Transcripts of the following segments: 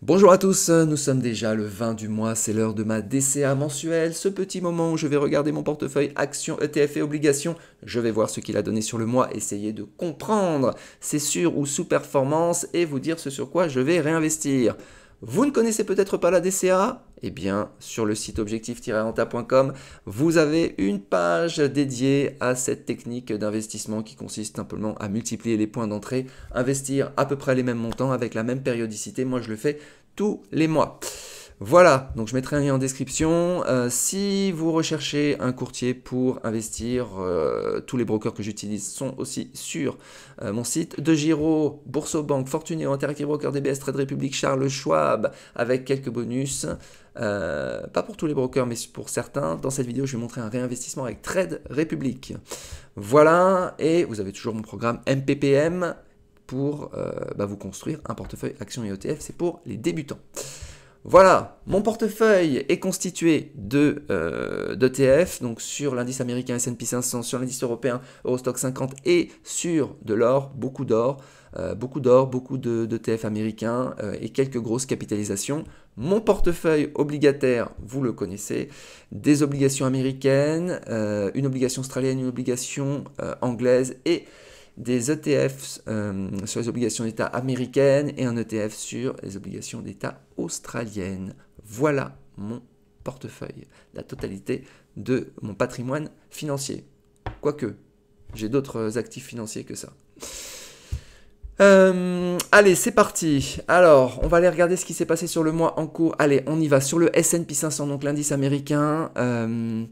Bonjour à tous, nous sommes déjà le 20 du mois, c'est l'heure de ma DCA mensuelle, ce petit moment où je vais regarder mon portefeuille actions, ETF et obligations, je vais voir ce qu'il a donné sur le mois, essayer de comprendre c'est sur ou sous performance et vous dire ce sur quoi je vais réinvestir. Vous ne connaissez peut-être pas la DCA Eh bien, sur le site objectif-renta.com, vous avez une page dédiée à cette technique d'investissement qui consiste simplement à multiplier les points d'entrée, investir à peu près les mêmes montants avec la même périodicité. Moi, je le fais tous les mois. Voilà, donc je mettrai un lien en description. Euh, si vous recherchez un courtier pour investir, euh, tous les brokers que j'utilise sont aussi sur euh, mon site. De Giro, Banque, Fortuneo, Interactive Broker, DBS, Trade Republic, Charles Schwab, avec quelques bonus. pas pour tous les brokers, mais pour certains. Dans cette vidéo, je vais montrer un réinvestissement avec Trade Republic. Voilà, et vous avez toujours mon programme MPPM pour bah, vous construire un portefeuille Action et ETF. C'est pour les débutants. Voilà, mon portefeuille est constitué de euh, d'ETF, donc sur l'indice américain S&P 500, sur l'indice européen Eurostock 50 et sur de l'or, beaucoup d'or, euh, beaucoup d'or, beaucoup d'ETF de américains euh, et quelques grosses capitalisations. Mon portefeuille obligataire, vous le connaissez, des obligations américaines, euh, une obligation australienne, une obligation anglaise et des ETF euh, sur les obligations d'État américaines et un ETF sur les obligations d'État australiennes. Voilà mon portefeuille, la totalité de mon patrimoine financier. Quoique, j'ai d'autres actifs financiers que ça. Euh, allez, c'est parti. Alors, on va aller regarder ce qui s'est passé sur le mois en cours. Allez, on y va. Sur le SP 500, donc l'indice américain. Euh,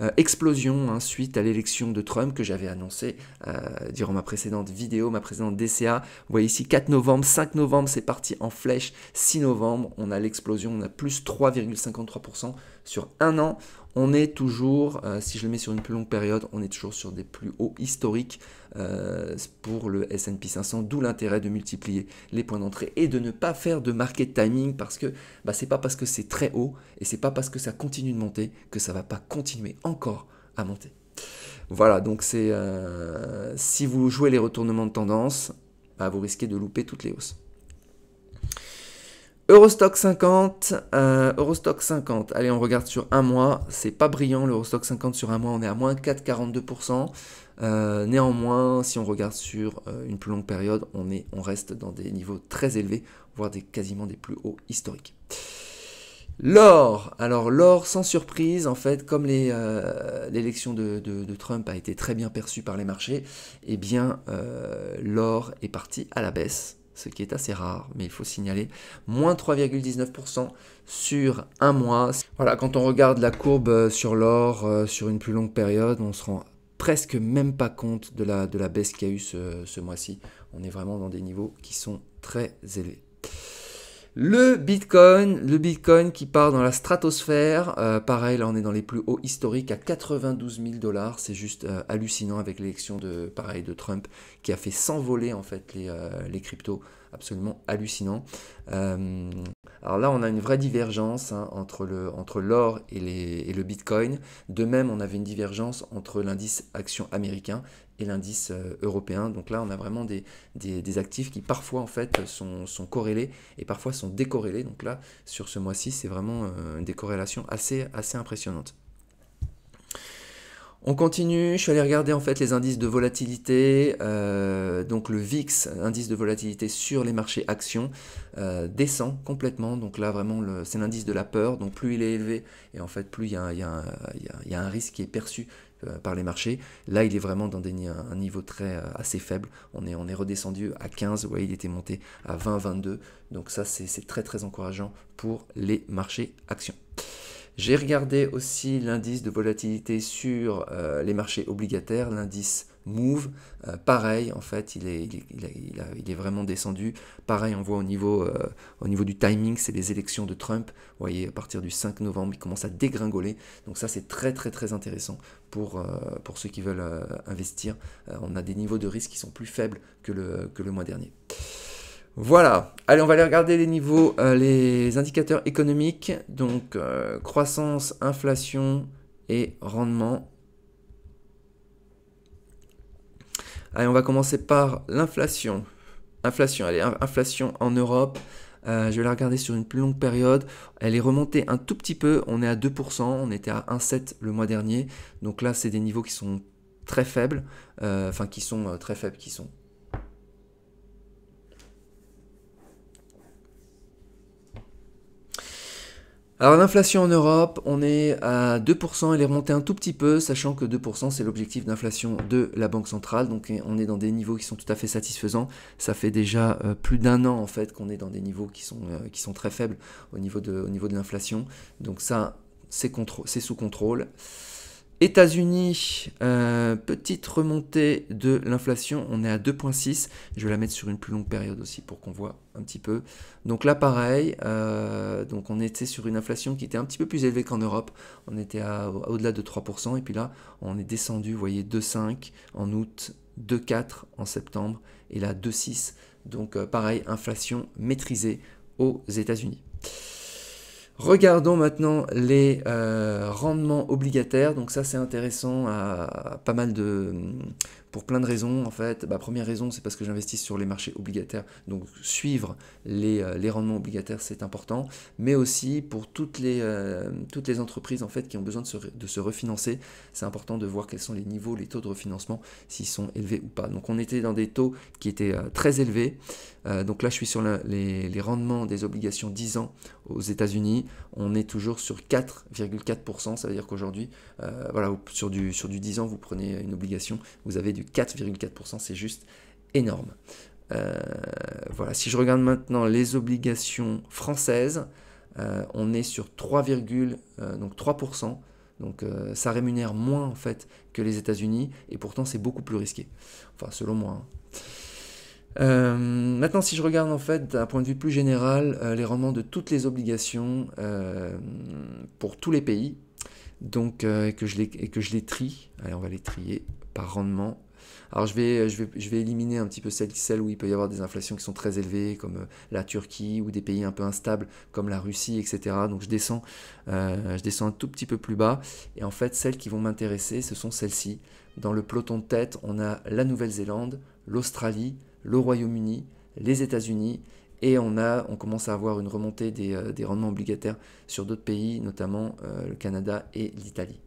euh, explosion hein, suite à l'élection de Trump que j'avais annoncé euh, durant ma précédente vidéo, ma précédente DCA. Vous voyez ici 4 novembre, 5 novembre, c'est parti en flèche. 6 novembre, on a l'explosion, on a plus 3,53% sur un an, on est toujours, euh, si je le mets sur une plus longue période, on est toujours sur des plus hauts historiques euh, pour le S&P 500, d'où l'intérêt de multiplier les points d'entrée et de ne pas faire de market timing parce que bah, ce n'est pas parce que c'est très haut et c'est pas parce que ça continue de monter que ça va pas continuer encore à monter. Voilà, donc c'est euh, si vous jouez les retournements de tendance, bah, vous risquez de louper toutes les hausses. Eurostock 50, euh, Eurostock 50, allez on regarde sur un mois, c'est pas brillant l'Eurostock 50 sur un mois, on est à moins 4,42%, euh, néanmoins si on regarde sur euh, une plus longue période, on, est, on reste dans des niveaux très élevés, voire des, quasiment des plus hauts historiques. L'or, alors l'or sans surprise, en fait, comme l'élection de, de, Trump a été très bien perçue par les marchés, eh bien l'or est parti à la baisse ce qui est assez rare, mais il faut signaler, moins 3,19% sur un mois. Voilà, quand on regarde la courbe euh, sur l'or euh, sur une plus longue période, on se rend presque même pas compte de la, de la baisse qu'il y a eu ce, ce mois-ci. On est vraiment dans des niveaux qui sont très élevés. Le Bitcoin, le Bitcoin qui part dans la stratosphère, euh, pareil là on est dans les plus hauts historiques à 92 000 dollars, c'est juste euh, hallucinant avec l'élection de pareil de Trump qui a fait s'envoler en fait les, euh, cryptos, absolument hallucinant. alors là on a une vraie divergence hein, entre entre l'or et, et, le Bitcoin. De même on avait une divergence entre l'indice action américain l'indice euh, européen. Donc là, on a vraiment des, des, actifs qui parfois en fait sont, sont, corrélés et parfois sont décorrélés. Donc là, sur ce mois-ci, c'est vraiment euh, des corrélations assez, assez impressionnantes. On continue, je suis allé regarder en fait les indices de volatilité, euh, donc le VIX, indice de volatilité sur les marchés actions, descend complètement, donc là vraiment c'est l'indice de la peur, donc plus il est élevé et en fait plus il y il y a un risque qui est perçu euh, par les marchés. Là, il est vraiment dans un niveau très euh, assez faible. On est, on est redescendu à 15, voyez, il était monté à 20, 22. Donc ça, c'est très très encourageant pour les marchés actions. J'ai regardé aussi l'indice de volatilité sur euh, les marchés obligataires, l'indice Move. Euh, pareil, en fait, il est, il, vraiment descendu. Pareil, on voit au niveau, euh, au niveau du timing, c'est les élections de Trump. Vous voyez, à partir du 5 novembre, il commence à dégringoler. Donc ça, c'est très, très, très intéressant pour, pour ceux qui veulent investir. on a des niveaux de risque qui sont plus faibles que que le mois dernier. Voilà, allez on va aller regarder les niveaux, euh, les indicateurs économiques, donc euh, croissance, inflation et rendement. Allez on va commencer par l'inflation. Inflation, allez, inflation en Europe. Euh, je vais la regarder sur une plus longue période. Elle est remontée un tout petit peu. On est à 2%. On était à 1,7 le mois dernier. Donc là, c'est des niveaux qui sont très faibles. Enfin, qui sont très faibles, qui sont Alors l'inflation en Europe, on est à 2%, elle est remontée un tout petit peu, sachant que 2% c'est l'objectif d'inflation de la Banque centrale, donc on est dans des niveaux qui sont tout à fait satisfaisants. Ça fait déjà euh, plus d'un an en fait qu'on est dans des niveaux qui sont, euh, qui sont très faibles au niveau de, de l'inflation, donc ça c'est sous contrôle. États-Unis, euh, petite remontée de l'inflation, on est à 2,6. Je vais la mettre sur une plus longue période aussi pour qu'on voit un petit peu. Donc là, pareil, euh, donc on était sur une inflation qui était un petit peu plus élevée qu'en Europe. On était au-delà de 3%, et puis là, on est descendu, vous voyez, 2,5 en août, 2,4 en septembre, et là, 2,6. Donc euh, pareil, inflation maîtrisée aux États-Unis. Regardons maintenant les euh, rendements obligataires. Donc ça c'est intéressant à pas mal de, pour plein de raisons. En fait, bah, première raison, c'est parce que j'investis sur les marchés obligataires. Donc suivre euh, les, rendements obligataires, c'est important. Mais aussi pour toutes les, euh, toutes les entreprises en fait, qui ont besoin de se, refinancer, c'est important de voir quels sont les niveaux, les taux de refinancement, s'ils sont élevés ou pas. Donc on était dans des taux qui étaient euh, très élevés. donc là, je suis sur les, les, rendements des obligations 10 ans aux États-Unis. On est toujours sur 4,4%. Ça veut dire qu'aujourd'hui, voilà, sur du, sur du 10 ans, vous prenez une obligation, vous avez du 4,4%, c'est juste énorme. Euh, voilà, si je regarde maintenant les obligations françaises, euh, on est sur 3, euh, donc 3%, donc ça rémunère moins en fait que les États-Unis, et pourtant c'est beaucoup plus risqué, enfin selon moi. Hein. maintenant, si je regarde en fait d'un point de vue plus général les rendements de toutes les obligations pour tous les pays, donc que je les, et que je les trie, allez on va les trier par rendement, alors je vais, je, vais, éliminer un petit peu celles, celles où il peut y avoir des inflations qui sont très élevées, comme euh, la Turquie ou des pays un peu instables comme la Russie, etc. Donc je descends, euh, je descends un tout petit peu plus bas. Et en fait, celles qui vont m'intéresser, ce sont celles-ci. Dans le peloton de tête, on a la Nouvelle-Zélande, l'Australie, le Royaume-Uni, les États-Unis et on, a, on commence à avoir une remontée des, euh, rendements obligataires sur d'autres pays, notamment le Canada et l'Italie.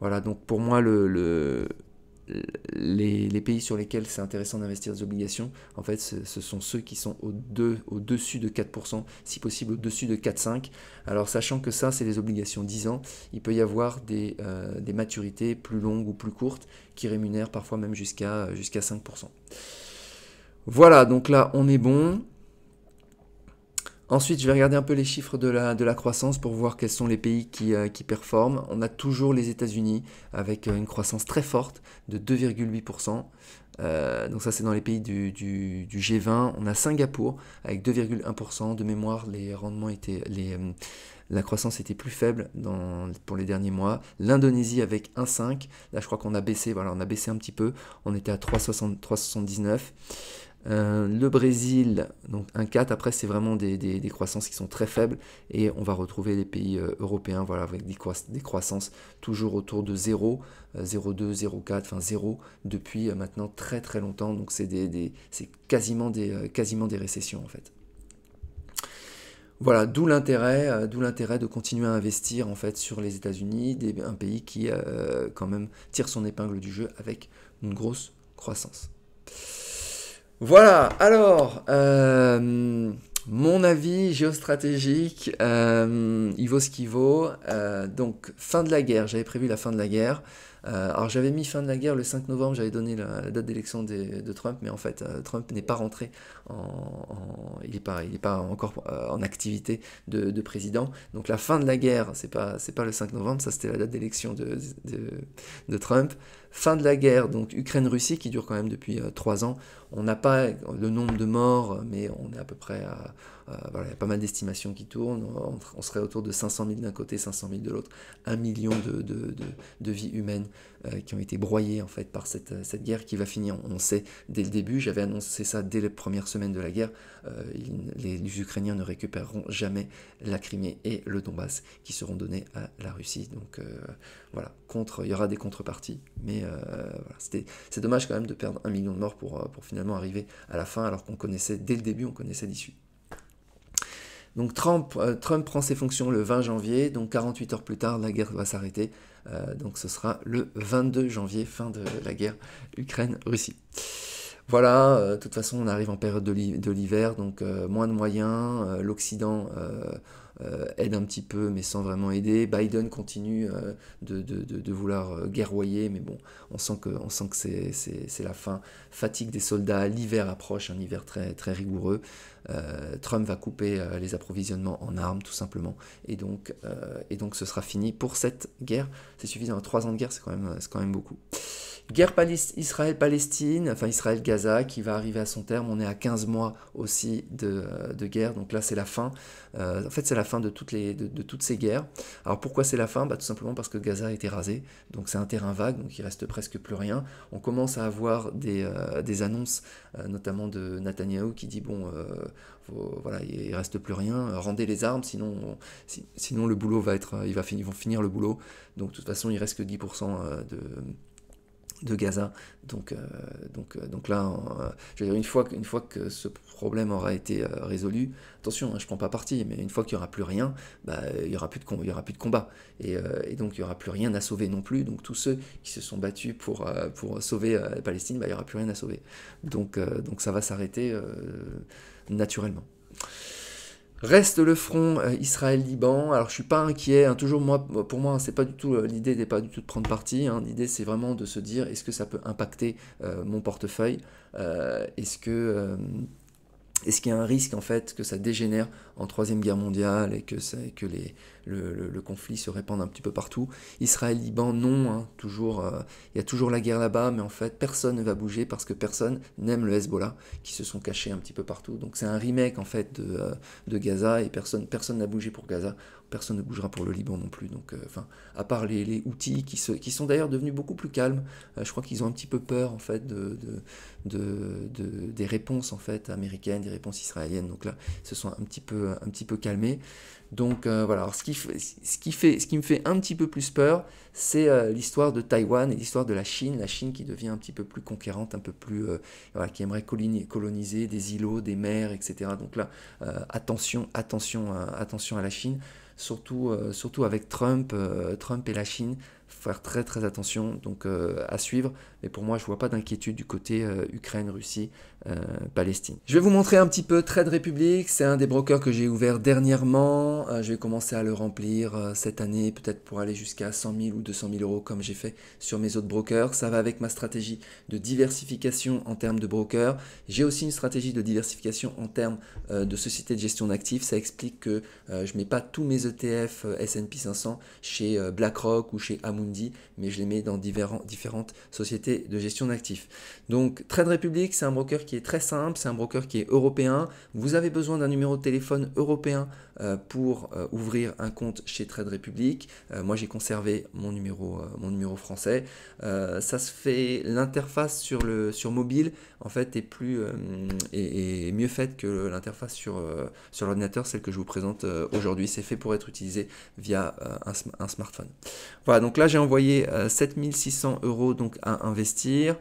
Voilà, donc pour moi, le, les, pays sur lesquels c'est intéressant d'investir des obligations, en fait, ce sont ceux qui sont au-dessus de 4%, si possible au-dessus de 4-5%. Alors, sachant que ça, c'est des obligations 10 ans, il peut y avoir euh, des, maturités plus longues ou plus courtes qui rémunèrent parfois même jusqu'à jusqu'à 5%. Voilà, donc là, on est bon. Ensuite, je vais regarder un peu les chiffres de la, de la croissance pour voir quels sont les pays qui, euh, performent. On a toujours les États-Unis avec euh, une croissance très forte de 2,8%. Euh, donc ça c'est dans les pays du, G20. On a Singapour avec 2,1%. De mémoire, les rendements étaient, la croissance était plus faible pour les derniers mois. L'Indonésie avec 1,5. Là je crois qu'on a baissé, voilà, on a baissé un petit peu. On était à 3,79. Euh, le Brésil, donc un 4, Après, c'est vraiment des, croissances qui sont très faibles. Et on va retrouver les pays euh, européens voilà, avec des, croissances toujours autour de 0, 0,2, 0,4, enfin 0 depuis euh, maintenant très très longtemps. Donc c'est quasiment, des, quasiment des récessions en fait. Voilà, d'où l'intérêt, d'où l'intérêt de continuer à investir en fait sur les États-Unis, un pays qui quand même tire son épingle du jeu avec une grosse croissance. Voilà, alors, euh, mon avis géostratégique, euh, il vaut ce qu'il vaut. Euh, donc, fin de la guerre, j'avais prévu la fin de la guerre. Euh, alors j'avais mis fin de la guerre le 5 novembre, j'avais donné la, date d'élection de Trump, mais en fait euh, Trump n'est pas rentré, il n'est pas, il pas encore euh, en activité de, président. Donc la fin de la guerre, c'est pas c'est pas le 5 novembre, ça c'était la date d'élection de, de, Trump. Fin de la guerre, donc Ukraine-Russie qui dure quand même depuis trois ans. On n'a pas le nombre de morts, mais on est à peu près à euh, il y a pas mal d'estimations qui tournent. On, serait autour de 500 000 d'un côté, 500 000 de l'autre. Un million de, vies humaines euh, qui ont été broyées en fait par cette, euh, guerre qui va finir, on sait, dès le début. J'avais annoncé ça dès les premières semaines de la guerre. les Ukrainiens ne récupéreront jamais la Crimée et le Donbass qui seront donnés à la Russie. Donc voilà, contre, il y aura des contreparties, mais c'est dommage quand même de perdre un million de morts pour, pour finalement arriver à la fin alors qu'on connaissait dès le début, on connaissait l'issue. Donc euh, Trump, prend ses fonctions le 20 janvier, donc 48 heures plus tard, la guerre va s'arrêter. Euh, donc ce sera le 22 janvier, fin de la guerre Ukraine-Russie. Voilà, euh, de toute façon on arrive en période de l'hiver, donc moins de moyens, l'Occident euh, aide un petit peu, mais sans vraiment aider. Biden continue euh, de, vouloir euh, guerroyer, mais bon, on sent que, que c'est, la fin. Fatigue des soldats, l'hiver approche, un hiver très, très rigoureux. Trump va couper les approvisionnements en armes, tout simplement. Et donc, et donc, ce sera fini pour cette guerre. C'est suffisant, trois ans de guerre, c'est quand c'est quand même beaucoup. Guerre Israël-Palestine, enfin Israël-Gaza, qui va arriver à son terme. On est à 15 mois aussi euh, de, guerre, donc là c'est la fin. Euh, en fait, c'est la fin de toutes, ces guerres. Alors pourquoi c'est la fin bah, Tout simplement parce que Gaza a été rasé, donc c'est un terrain vague, donc il reste presque plus rien. On commence à avoir des, euh, annonces, notamment de Netanyahu, qui dit bon, voilà, il reste plus rien, rendez les armes, sinon, sinon le boulot va être, ils vont finir le boulot. Donc de toute façon, il reste que 10% de de Gaza. Donc, euh, donc, euh, donc là, euh, une, fois, une fois que ce problème aura été résolu, attention, hein, je ne prends pas parti, mais une fois qu'il n'y aura plus rien, bah, il n'y aura, plus de il y aura plus de combat. Et, donc, il n'y aura plus rien à sauver non plus. Donc, tous ceux qui se sont battus pour, pour sauver la Palestine, bah, il n'y aura plus rien à sauver. Donc, donc ça va s'arrêter naturellement. Reste le front euh, Israël-Liban. Alors je suis pas inquiet. Hein. toujours moi, pour moi, c'est pas du tout euh, l'idée n'est pas du tout de prendre parti. Hein. l'idée c'est vraiment de se dire est-ce que ça peut impacter euh, mon portefeuille Est-ce que qu'il y a un risque en fait que ça dégénère en troisième guerre mondiale et que, ça, que les, le, conflit se répand un petit peu partout. Israël, Liban, non, hein, toujours, il euh, y a toujours la guerre là-bas, mais en fait, personne ne va bouger parce que personne n'aime le Hezbollah, qui se sont cachés un petit peu partout. Donc c'est un remake en fait de, euh, Gaza, et personne personne n'a bougé pour Gaza, personne ne bougera pour le Liban non plus. Donc, euh, enfin, à part les, outils qui, sont d'ailleurs devenus beaucoup plus calmes, je crois qu'ils ont un petit peu peur en fait des réponses en fait américaines, des réponses israéliennes. Donc là, se sont un petit peu, un petit peu calmés. Donc euh, voilà, ce, qui, ce, qui me fait un petit peu plus peur, c'est euh, l'histoire de Taïwan et l'histoire de la Chine, la Chine qui devient un petit peu plus conquérante, un peu plus, euh, qui aimerait coloniser des îlots, des mers, etc. Donc là, attention, attention, attention à la Chine, surtout, surtout avec Trump, Trump et la Chine faire très très attention, donc euh, à suivre. Mais pour moi, je ne vois pas d'inquiétude du côté euh, Ukraine, Russie, euh, Palestine. Je vais vous montrer un petit peu Trade Republic. C'est un des brokers que j'ai ouvert dernièrement. je vais commencer à le remplir cette année, peut-être pour aller jusqu'à 100 000 ou 200 000 euros comme j'ai fait sur mes autres brokers. Ça va avec ma stratégie de diversification en termes de brokers. J'ai aussi une stratégie de diversification en termes de sociétés de gestion d'actifs. Ça explique que je ne mets pas tous mes ETF S&P 500 chez BlackRock ou chez Amazon dit mais je les mets dans différentes sociétés de gestion d'actifs. Donc Trade Republic, c'est un broker qui est très simple, c'est un broker qui est européen. Vous avez besoin d'un numéro de téléphone européen euh, pour euh, ouvrir un compte chez Trade Republic. Euh, moi, j'ai conservé mon numéro, mon numéro français. ça se fait, l'interface sur, le, sur mobile, en fait, est, plus, et mieux faite que l'interface sur, sur l'ordinateur, celle que je vous présente aujourd'hui. C'est fait pour être utilisé via un smartphone. Voilà, donc là, j'ai envoyé 7600 euh, euros donc, à investir.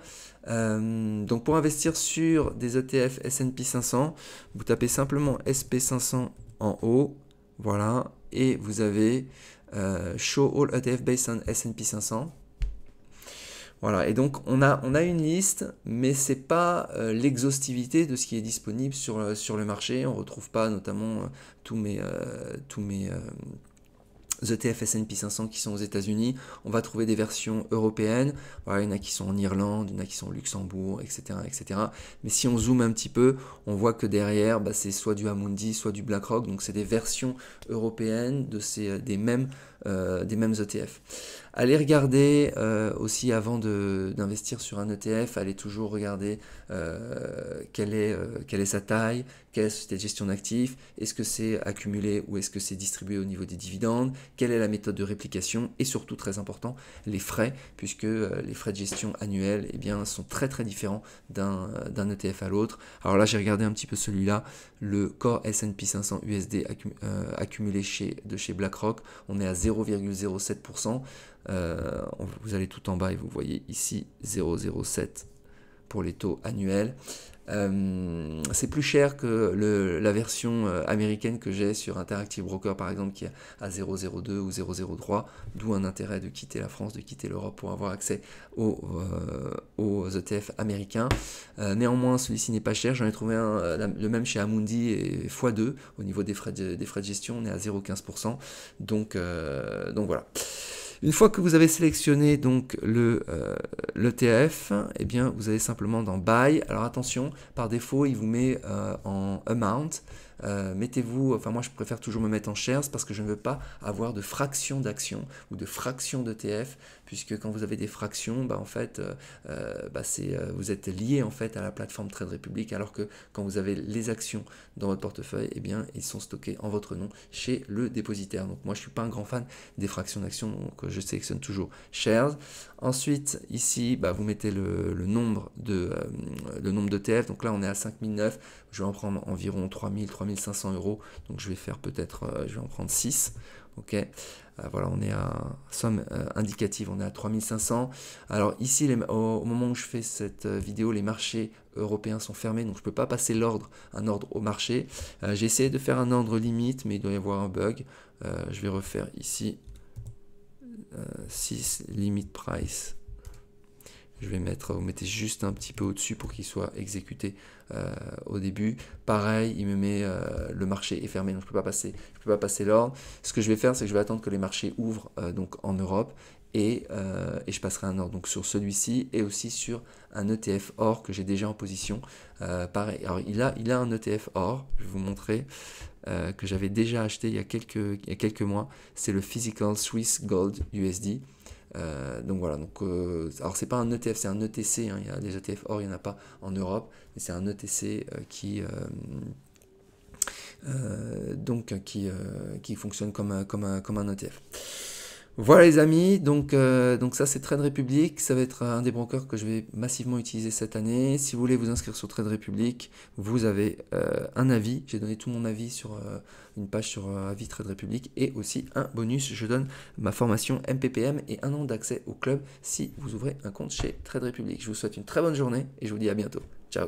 Euh, donc pour investir sur des ETF S&P 500, vous tapez simplement SP500 en haut, voilà, et vous avez euh, Show All ETF Based on S&P 500. Voilà, et donc on a, on a une liste, mais c'est pas l'exhaustivité de ce qui est disponible sur, sur le marché. On ne retrouve pas notamment tous mes, tous mes, ETF S&P 500 qui sont aux États-Unis. On va trouver des versions européennes. Voilà, il y en a qui sont en Irlande, il y en a qui sont au Luxembourg, etc., etc. Mais si on zoome un petit peu, on voit que derrière, bah, c'est soit du Amundi, soit du BlackRock. Donc c'est des versions européennes de ces, euh, des mêmes, euh, des mêmes ETF allez regarder euh, aussi avant d'investir sur un ETF, allez toujours regarder euh, quelle, est, euh, quelle est sa taille, quelle est la gestion d'actifs, est-ce que c'est accumulé ou est-ce que c'est distribué au niveau des dividendes, quelle est la méthode de réplication et surtout très important, les frais, puisque les frais de gestion annuels eh bien, sont très très différents d'un ETF à l'autre. Alors là j'ai regardé un petit peu celui-là, le Core S&P 500 USD accumulé chez, de chez BlackRock, on est à 0,07%. Euh, vous allez tout en bas et vous voyez ici 0,07 pour les taux annuels. Euh, c'est plus cher que la version euh, américaine que j'ai sur Interactive Broker par exemple qui est à 0,02 ou 0,03, d'où un intérêt de quitter la France, de quitter l'Europe pour avoir accès aux, aux ETF américains. néanmoins, celui-ci n'est pas cher, j'en ai trouvé le même chez Amundi et x2 au niveau des frais de, des frais de gestion, on est à 0,15%, donc, donc voilà. Une fois que vous avez sélectionné donc le euh, l'ETF, eh bien vous allez simplement dans Buy. Alors attention, par défaut, il vous met euh, en Amount. Euh, mettez-vous, enfin moi je préfère toujours me mettre en shares parce que je ne veux pas avoir de fraction d'actions ou de de d'ETF, puisque quand vous avez des fractions, bah en fait, euh, euh, bah c'est, vous êtes lié en fait à la plateforme Trade Republic, alors que quand vous avez les actions dans votre portefeuille, eh bien ils sont stockés en votre nom chez le dépositaire. Donc moi je suis pas un grand fan des fractions d'actions, donc je sélectionne toujours shares. Ensuite ici, bah, vous mettez le, nombre de le nombre donc là on est à 5009 je vais en prendre environ 3000, 3500 euros, donc je vais faire peut-être, euh, je vais en prendre 6, ok euh, voilà, on est à somme euh, indicative, on est à 3500. Alors ici, les, au, moment où je fais cette vidéo, les marchés européens sont fermés, donc je peux pas passer l'ordre, un ordre au marché. J'ai essayé de faire un ordre limite, mais il doit y avoir un bug. je vais refaire ici 6 limit price je vais mettre, vous mettez juste un petit peu au-dessus pour qu'il soit exécuté euh, au début. Pareil, il me met euh, le marché est fermé, donc je peux pas passer, je peux pas passer l'ordre. Ce que je vais faire, c'est que je vais attendre que les marchés ouvrent euh, donc en Europe et, je passerai un ordre donc sur celui-ci et aussi sur un ETF or que j'ai déjà en position. pareil, alors il a, il a un ETF or, je vais vous montrer. que j'avais déjà acheté il y quelques, il y a quelques mois, c'est le Physical Swiss Gold USD. Euh, donc voilà, donc, euh, alors c'est pas un ETF, c'est un ETC, hein, il y a des ETF or, il n'y en a pas en Europe, mais c'est un ETC euh, qui, donc, qui, fonctionne comme, comme, comme un ETF. Voilà les amis, donc, euh, donc ça c'est Trade Republic, ça va être un des brokers que je vais massivement utiliser cette année. Si vous voulez vous inscrire sur Trade Republic, vous avez euh, un avis, j'ai donné tout mon avis sur euh, une page sur avis Trade Republic et aussi un bonus, je donne ma formation MPPM et un an d'accès au club si vous ouvrez un compte chez Trade Republic. Je vous souhaite une très bonne journée et je vous dis à bientôt. Ciao